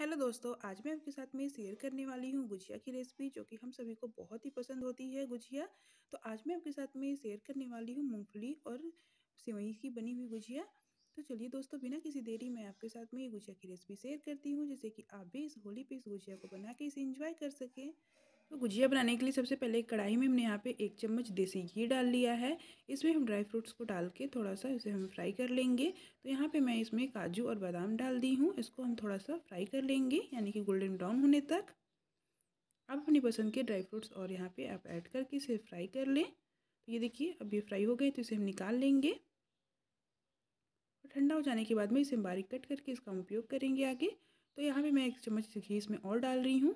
hello दोस्तों आज मैं आपके साथ में शेयर करने वाली हूँ गुजिया की रेसिपी जो कि हम सभी को बहुत ही पसंद होती है गुजिया तो आज मैं आपके साथ में शेयर करने वाली हूँ मूंगफली और सेवई की बनी हुई गुजिया तो चलिए दोस्तों बिना किसी देरी मैं आपके साथ में ये गुजिया की रेसिपी शेयर करती हूँ जैसे कि आप भी इस होली पे इस गुजिया को बना के इसे इंजॉय कर सकें तो गुजिया बनाने के लिए सबसे पहले कढ़ाई में हमने यहाँ पे एक चम्मच देसी घी डाल लिया है इसमें हम ड्राई फ्रूट्स को डाल के थोड़ा सा इसे हम फ्राई कर लेंगे तो यहाँ पे मैं इसमें काजू और बादाम डाल दी हूँ इसको हम थोड़ा सा फ्राई कर लेंगे यानी कि गोल्डन ब्राउन होने तक आप अपनी पसंद के ड्राई फ्रूट्स और यहाँ पर आप ऐड करके इसे फ्राई कर लें तो ये देखिए अब ये फ्राई हो गए तो इसे हम निकाल लेंगे और ठंडा हो जाने के बाद में इसे बारीक कट करके इसका हम उपयोग करेंगे आगे तो यहाँ पे मैं एक चम्मच घी इसमें और डाल रही हूँ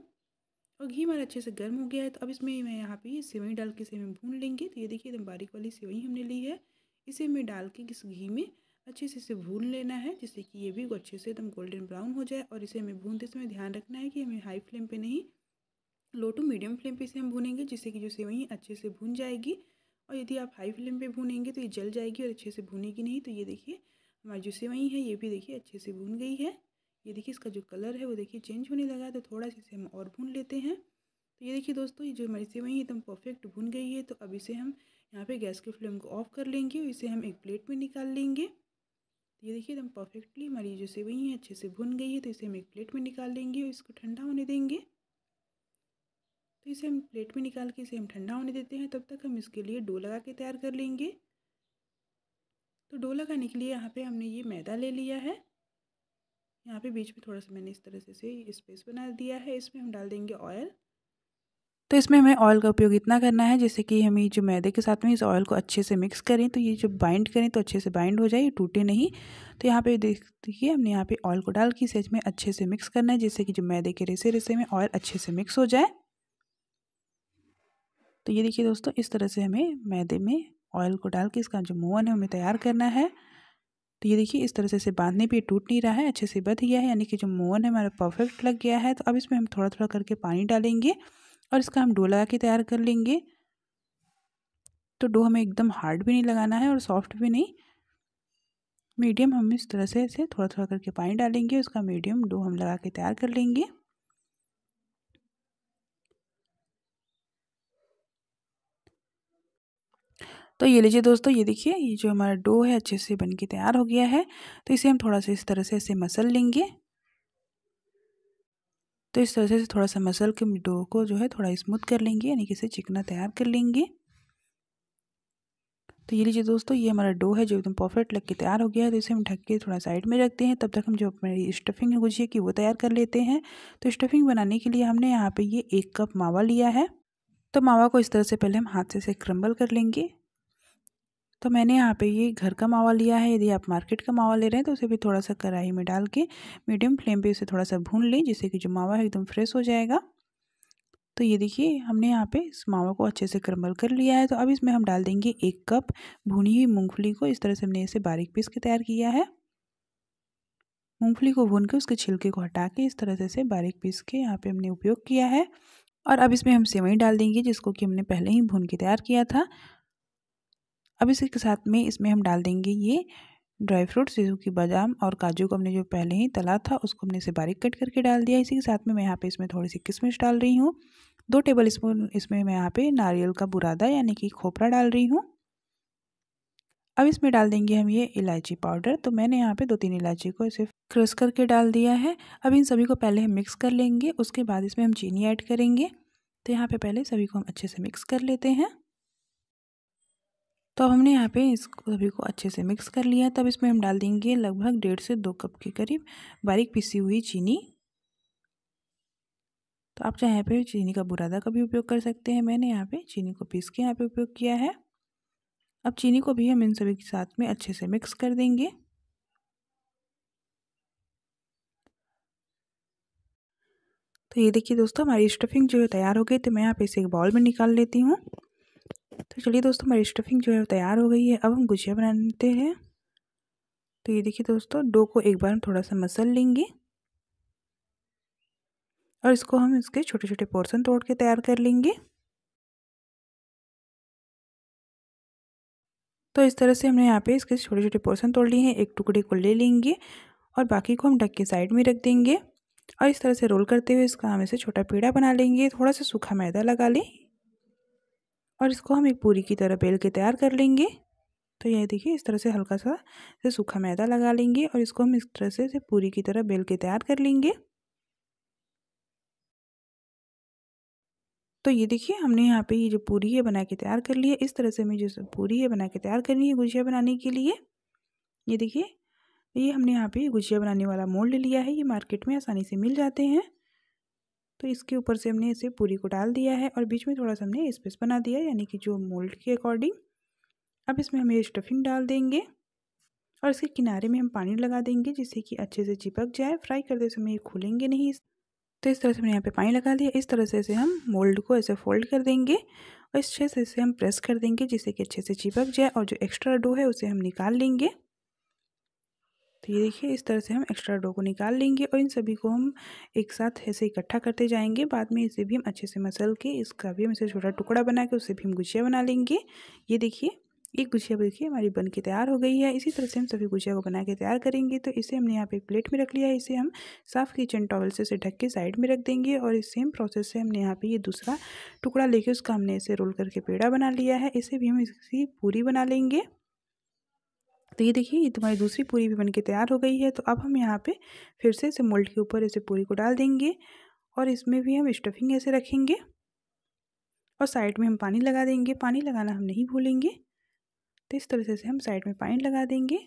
और घी हमारा अच्छे से गर्म हो गया है तो अब इसमें मैं यहाँ पे सेवई डाल के इसे हमें भून लेंगे तो ये देखिए एकदम बारीक वाली सेवई हमने ली है इसे हमें डाल के इस घी में अच्छे से इसे भून लेना है जिससे कि ये भी अच्छे से एकदम गोल्डन ब्राउन हो जाए और इसे हमें भूनते समय ध्यान रखना है कि हमें हाई फ्लेम पर नहीं लो टू मीडियम फ्लेम पर इसे हम भूनेंगे जिससे कि जो सेवई अच्छे से भून जाएगी और यदि आप हाई फ्लेम पर भूनेंगे तो ये जल जाएगी और अच्छे से भूनेगी नहीं तो ये देखिए हमारी जो सेवई है ये भी देखिए अच्छे से भून गई है ये देखिए इसका जो कलर है वो देखिए चेंज होने लगा है तो थोड़ा सा इसे हम और भून लेते हैं तो ये देखिए दोस्तों ये जो हमारी सेवई एकदम परफेक्ट भून गई है तो अब इसे हम यहाँ पे गैस के फ्लेम को ऑफ कर लेंगे और इसे हम एक प्लेट में निकाल लेंगे तो ये देखिए एकदम परफेक्टली हमारी जो सेवई है अच्छे से भुन गई है तो इसे हम एक प्लेट में निकाल लेंगे और इसको ठंडा होने देंगे तो इसे हम प्लेट में निकाल के इसे हम ठंडा होने देते हैं तब तक हम इसके लिए डो लगा के तैयार कर लेंगे तो डो लगाने के लिए यहाँ पे हमने ये मैदा ले लिया है यहाँ पे बीच में थोड़ा सा मैंने इस तरह से इसे स्पेस बना दिया है इसमें हम डाल देंगे ऑयल तो इसमें हमें ऑयल का उपयोग इतना करना है जैसे कि हमें जो मैदे के साथ में इस ऑयल को अच्छे से मिक्स करें तो ये जो बाइंड करें तो अच्छे से बाइंड हो जाए टूटे नहीं तो यहाँ पे देख देखिए हमने यहाँ पे ऑयल को डाल के इसे में अच्छे से मिक्स करना है जैसे कि जो मैदे के रेसे रेसे में ऑयल अच्छे से मिक्स हो जाए तो ये देखिए दोस्तों इस तरह से हमें मैदे में ऑयल को डाल के इसका जो मोहन है हमें तैयार करना है तो ये देखिए इस तरह से इसे बांधने पर टूट नहीं रहा है अच्छे से बध गया है यानी कि जो मोहन है हमारा परफेक्ट लग गया है तो अब इसमें हम थोड़ा थोड़ा करके पानी डालेंगे और इसका हम डो लगा के तैयार कर लेंगे तो डो हमें एकदम हार्ड भी नहीं लगाना है और सॉफ्ट भी नहीं मीडियम हम इस तरह से इसे थोड़ा थोड़ा करके पानी डालेंगे उसका मीडियम डो हम लगा के तैयार कर लेंगे तो ये लीजिए दोस्तों ये देखिए ये जो हमारा डो है अच्छे से बन के तैयार हो गया है तो इसे हम थोड़ा सा इस तरह से ऐसे मसल लेंगे तो इस तरह से थोड़ा सा मसल के डो को जो है थोड़ा स्मूथ कर लेंगे यानी कि इसे चिकना तैयार कर लेंगे तो ये लीजिए दोस्तों ये हमारा डो है जो एकदम परफेक्ट लग के तैयार हो गया है तो इसे हम ढक के थोड़ा साइड में रखते हैं तब तक हम जो अपनी स्टफिंग है गुजिए की वो तैयार कर लेते हैं तो स्टफिंग बनाने के लिए हमने यहाँ पे ये एक कप मावा लिया है तो मावा को इस तरह से पहले हम हाथ से इसे क्रम्बल कर लेंगे तो मैंने यहाँ पे ये घर का मावा लिया है यदि आप मार्केट का मावा ले रहे हैं तो उसे भी थोड़ा सा कढ़ाई में डाल के मीडियम फ्लेम पे उसे थोड़ा सा भून लें जिससे कि जो मावा है एकदम फ्रेश हो जाएगा तो ये देखिए हमने यहाँ पे इस मावा को अच्छे से क्रम्बल कर लिया है तो अब इसमें हम डाल देंगे एक कप भुनी हुई मूँगफली को इस तरह से हमने इसे बारीक पीस के तैयार किया है मूँगफली को भून के उसके छिलके को हटा के इस तरह से इसे बारीक पीस के यहाँ पर हमने उपयोग किया है और अब इसमें हम सेवई डाल देंगे जिसको कि हमने पहले ही भून के तैयार किया था अब इसी के साथ में इसमें हम डाल देंगे ये ड्राई फ्रूट्स जैसे कि बादाम और काजू को हमने जो पहले ही तला था उसको हमने इसे बारीक कट करके डाल दिया इसी के साथ में मैं यहाँ पे इसमें थोड़ी सी किशमिश डाल रही हूँ दो टेबल स्पून इसमें मैं यहाँ पे नारियल का बुरादा यानी कि खोपरा डाल रही हूँ अब इसमें डाल देंगे हम ये इलायची पाउडर तो मैंने यहाँ पे दो तीन इलायची को इसे क्रश करके डाल दिया है अब इन सभी को पहले हम मिक्स कर लेंगे उसके बाद इसमें हम चीनी ऐड करेंगे तो यहाँ पे पहले सभी को हम अच्छे से मिक्स कर लेते हैं तो अब हमने यहाँ पे इस सभी को अच्छे से मिक्स कर लिया है तब इसमें हम डाल देंगे लगभग डेढ़ से दो कप के करीब बारीक पिसी हुई चीनी तो आप चाहे यहाँ पे चीनी का बुरादा का भी उपयोग कर सकते हैं मैंने यहाँ पे चीनी को पीस के यहाँ पे उपयोग किया है अब चीनी को भी हम इन सभी के साथ में अच्छे से मिक्स कर देंगे तो ये देखिए दोस्तों हमारी स्टफिंग जो है तैयार हो गई तो मैं यहाँ पे इसे एक बाउल में निकाल लेती हूँ तो चलिए दोस्तों हमारी स्टफिंग जो है तैयार हो गई है अब हम गुजिया बनाते हैं तो ये देखिए दोस्तों डो को एक बार हम थोड़ा सा मसल लेंगे और इसको हम इसके छोटे छोटे पोर्शन तोड़ के तैयार कर लेंगे तो इस तरह से हमने यहाँ पे इसके छोटे छोटे पोर्शन तोड़ लिए हैं एक टुकड़े को ले लेंगे और बाकी को हम ढक के साइड में रख देंगे और इस तरह से रोल करते हुए इसका हम इसे छोटा पेड़ा बना लेंगे थोड़ा सा सूखा मैदा लगा लें और इसको हम एक पूरी की तरह बेल के तैयार कर लेंगे तो यह देखिए इस तरह से हल्का सा से सूखा मैदा लगा लेंगे और इसको हम इस तरह से, से पूरी की तरह बेल के तैयार कर लेंगे तो ये देखिए हमने यहाँ पे ये जो पूरी है बना के तैयार कर ली है इस तरह से हमें जो पूरी है बना के तैयार करनी है गुजिया बनाने के लिए ये देखिए ये हमने यहाँ पे गुजिया बनाने वाला मोल्ड लिया है ये मार्केट में आसानी से मिल जाते हैं तो इसके ऊपर से हमने इसे पूरी को डाल दिया है और बीच में थोड़ा सा हमने स्पेस बना दिया है यानी कि जो मोल्ड के अकॉर्डिंग अब इसमें हम ये स्टफिंग डाल देंगे और इसके किनारे में हम पानी लगा देंगे जिससे कि अच्छे से चिपक जाए फ्राई करते समय ये खुलेंगे नहीं तो इस तरह से हमने यहाँ पे पानी लगा दिया इस तरह से इसे हम मोल्ड को ऐसे फोल्ड कर देंगे और इस अच्छे से इसे हम प्रेस कर देंगे जिससे कि अच्छे से चिपक जाए और जो एक्स्ट्रा डो है उसे हम निकाल लेंगे तो ये देखिए इस तरह से हम एक्स्ट्रा डो को निकाल लेंगे और इन सभी को हम एक साथ ऐसे इकट्ठा करते जाएंगे बाद में इसे भी हम अच्छे से मसल के इसका भी हम इसे छोटा टुकड़ा बना के उसे भी हम गुजिया बना लेंगे ये देखिए एक गुजिया देखिए हमारी बन के तैयार हो गई है इसी तरह से हम सभी गुजिया को बना के तैयार करेंगे तो इसे हमने यहाँ पे एक प्लेट में रख लिया है इसे हम साफ़ किचन टॉवल से इसे ढक के साइड में रख देंगे और इस सेम प्रोसेस से हमने यहाँ पे ये दूसरा टुकड़ा लेके उसका हमने इसे रोल करके पेड़ा बना लिया है इसे भी हम इसकी पूरी बना लेंगे तो ये देखिए ये तुम्हारी दूसरी पूरी भी बनके तैयार हो गई है तो अब हम यहाँ पे फिर से इसे मोल्ड के ऊपर इसे पूरी को डाल देंगे और इसमें भी हम स्टफिंग ऐसे रखेंगे और साइड में हम पानी लगा देंगे पानी लगाना हम नहीं भूलेंगे तो इस तरह से हम साइड में पानी लगा देंगे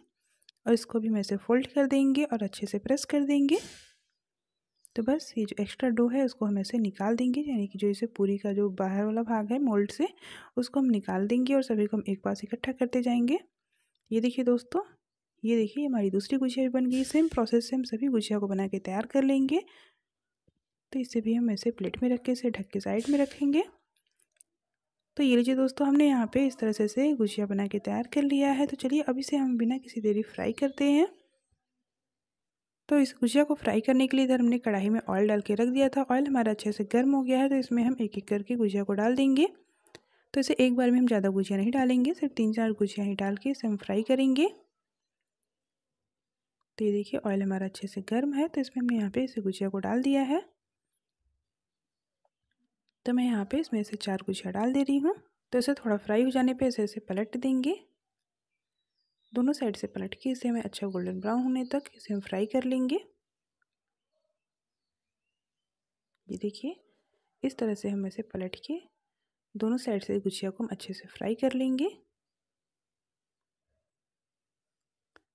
और इसको भी हम ऐसे फोल्ड कर देंगे और अच्छे से प्रेस कर देंगे तो बस ये जो एक्स्ट्रा डो है उसको हम ऐसे निकाल देंगे यानी कि जो इसे पूरी का जो बाहर वाला भाग है मोल्ड से उसको हम निकाल देंगे और सभी को हम एक पास इकट्ठा करते जाएंगे ये देखिए दोस्तों ये देखिए हमारी दूसरी गुजिया भी बन गई सेम प्रोसेस से हम सभी गुजिया को बना के तैयार कर लेंगे तो इसे भी हम ऐसे प्लेट में रख के इसे ढक के साइड में रखेंगे तो ये लीजिए दोस्तों हमने यहाँ पे इस तरह से से गुजिया बना के तैयार कर लिया है तो चलिए अभी इसे हम बिना किसी देरी फ्राई करते हैं तो इस गुजिया को फ्राई करने के लिए इधर हमने कढ़ाई में ऑयल डाल के रख दिया था ऑयल हमारा अच्छे से गर्म हो गया है तो इसमें हम एक एक करके गुजिया को डाल देंगे तो इसे एक बार में हम ज़्यादा गुजिया नहीं डालेंगे सिर्फ तीन चार गुजिया ही डाल के इसे हम फ्राई करेंगे तो ये देखिए ऑयल हमारा अच्छे से गर्म है तो इसमें हमने यहाँ पे इसे गुजिया को डाल दिया है तो मैं यहाँ पे इसमें से चार गुजिया डाल दे रही हूँ तो इसे थोड़ा फ्राई हो जाने पे इसे इसे पलट देंगे दोनों साइड से पलट के इसे हमें अच्छा गोल्डन ब्राउन होने तक इसे हम फ्राई कर लेंगे ये देखिए इस तरह से हम इसे पलट के दोनों साइड से गुजिया को हम अच्छे से फ्राई कर लेंगे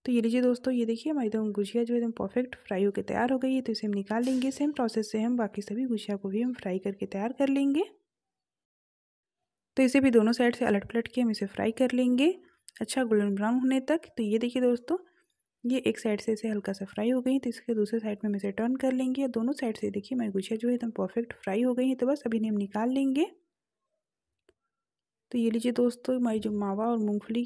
तो ये लीजिए दोस्तों ये देखिए हमारी एकदम गुजिया जो एकदम परफेक्ट फ्राई होकर तैयार हो गई है तो इसे हम निकाल लेंगे सेम प्रोसेस से हम बाकी सभी गुजिया को भी हम फ्राई करके तैयार कर लेंगे तो इसे भी दोनों साइड से अलट पलट के हम इसे फ्राई कर लेंगे अच्छा गोल्डन ब्राउन होने तक तो ये देखिए दोस्तों ये एक साइड से इसे हल्का सा फ्राई हो गई तो इसके दूसरे साइड में हम इसे टर्न कर लेंगे दोनों साइड से देखिए हमारी गुजिया जो है एकदम परफेक्ट फ्राई हो गई है तो बस अभी हम निकाल लेंगे तो ये लीजिए दोस्तों हमारी जो मावा और मूँगफली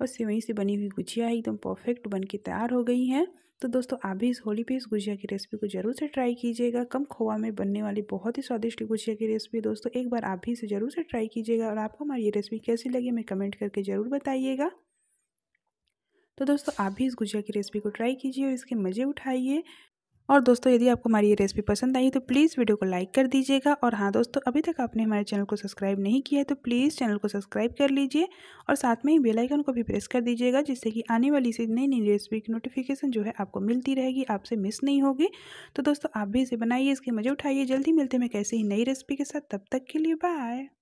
और सेवई से बनी हुई गुजिया एकदम परफेक्ट बन के तैयार हो गई हैं तो दोस्तों आप भी इस होली पे इस गुजिया की रेसिपी को जरूर से ट्राई कीजिएगा कम खोवा में बनने वाली बहुत ही स्वादिष्ट गुजिया की रेसिपी दोस्तों एक बार आप भी इसे ज़रूर से ट्राई कीजिएगा और आपको हमारी ये रेसिपी कैसी लगी हमें कमेंट करके ज़रूर बताइएगा तो दोस्तों आप भी इस गुजिया की रेसिपी को ट्राई कीजिए और इसके मज़े उठाइए और दोस्तों यदि आपको हमारी ये रेसिपी पसंद आई तो प्लीज़ वीडियो को लाइक कर दीजिएगा और हाँ दोस्तों अभी तक आपने हमारे चैनल को सब्सक्राइब नहीं किया है तो प्लीज़ चैनल को सब्सक्राइब कर लीजिए और साथ में ही बेलाइकन को भी प्रेस कर दीजिएगा जिससे कि आने वाली सी नई नई रेसिपी की नोटिफिकेशन जो है आपको मिलती रहेगी आपसे मिस नहीं होगी तो दोस्तों आप भी इसे बनाइए इसके मजे उठाइए जल्दी मिलते हैं कैसे ही नई रेसिपी के साथ तब तक के लिए बाय